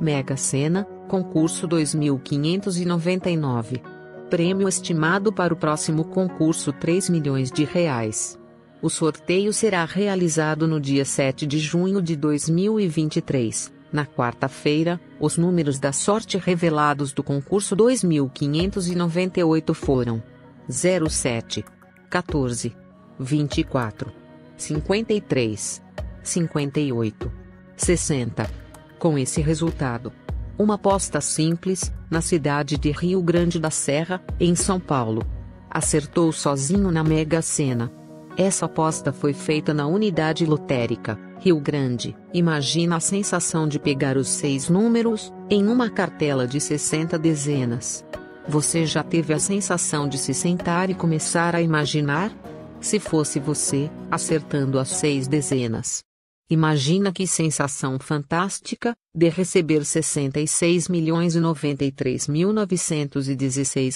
Mega Sena, concurso 2599. Prêmio estimado para o próximo concurso 3 milhões de reais. O sorteio será realizado no dia 7 de junho de 2023, na quarta-feira. Os números da sorte revelados do concurso 2598 foram 07, 14, 24, 53, 58, 60 com esse resultado. Uma aposta simples, na cidade de Rio Grande da Serra, em São Paulo. Acertou sozinho na Mega Sena. Essa aposta foi feita na unidade lotérica, Rio Grande. Imagina a sensação de pegar os seis números, em uma cartela de 60 dezenas. Você já teve a sensação de se sentar e começar a imaginar? Se fosse você, acertando as seis dezenas, Imagina que sensação fantástica, de receber R$ milhões e mil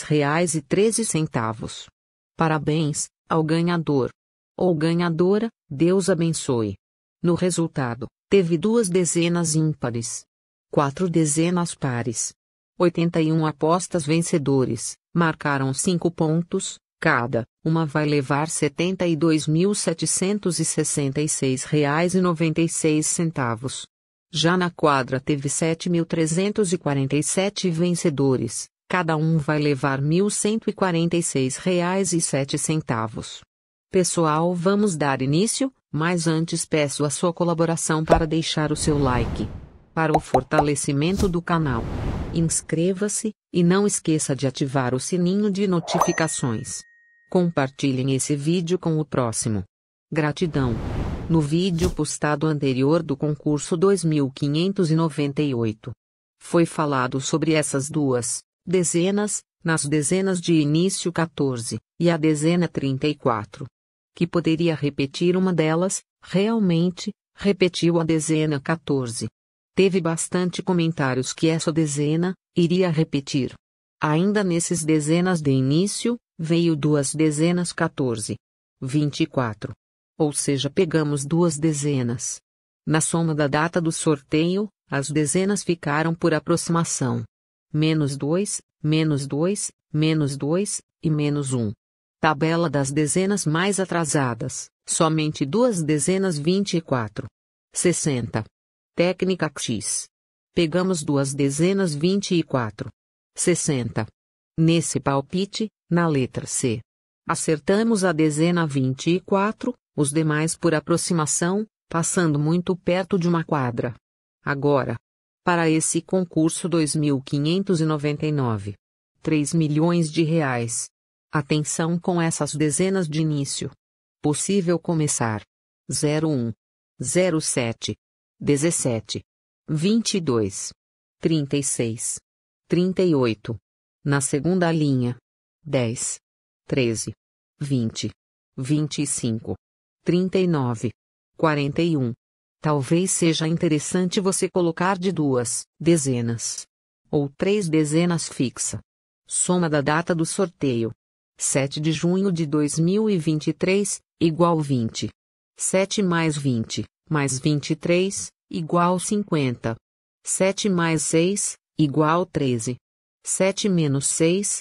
reais e centavos. Parabéns, ao ganhador. Ou ganhadora, Deus abençoe. No resultado, teve duas dezenas ímpares. Quatro dezenas pares. 81 apostas vencedores, marcaram 5 pontos, Cada uma vai levar R$ 72.766,96. Já na quadra teve 7.347 vencedores, cada um vai levar R$ 1.146,07. Pessoal, vamos dar início, mas antes peço a sua colaboração para deixar o seu like. Para o fortalecimento do canal. Inscreva-se, e não esqueça de ativar o sininho de notificações. Compartilhem esse vídeo com o próximo. Gratidão. No vídeo postado anterior do concurso 2598, foi falado sobre essas duas dezenas, nas dezenas de início 14 e a dezena 34. Que poderia repetir uma delas, realmente, repetiu a dezena 14. Teve bastante comentários que essa dezena iria repetir. Ainda nesses dezenas de início, Veio duas dezenas 14. 24. Ou seja, pegamos duas dezenas. Na soma da data do sorteio, as dezenas ficaram por aproximação. Menos 2, menos 2, menos 2, e menos 1. Tabela das dezenas mais atrasadas, somente duas dezenas 24. 60. Técnica X. Pegamos duas dezenas 24. 60. Nesse palpite, na letra C. Acertamos a dezena 24, os demais por aproximação, passando muito perto de uma quadra. Agora. Para esse concurso 2599. 3 milhões de reais. Atenção com essas dezenas de início. Possível começar. 01 07 17 22 36 38 Na segunda linha, 10, 13, 20, 25, 39, 41. Talvez seja interessante você colocar de duas dezenas ou três dezenas fixa. Soma da data do sorteio. 7 de junho de 2023, igual 20. 7 mais 20, mais 23, igual 50. 7 mais 6, igual 13. 7 menos 6,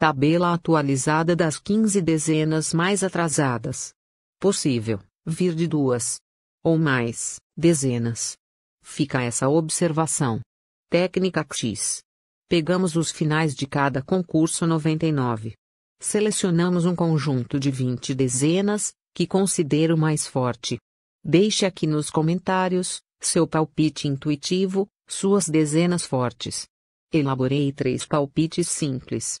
Tabela atualizada das 15 dezenas mais atrasadas. Possível, vir de duas ou mais dezenas. Fica essa observação. Técnica X. Pegamos os finais de cada concurso 99. Selecionamos um conjunto de 20 dezenas, que considero mais forte. Deixe aqui nos comentários seu palpite intuitivo, suas dezenas fortes. Elaborei três palpites simples.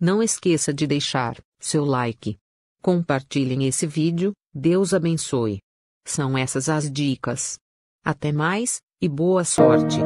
Não esqueça de deixar seu like. Compartilhem esse vídeo, Deus abençoe. São essas as dicas. Até mais, e boa sorte!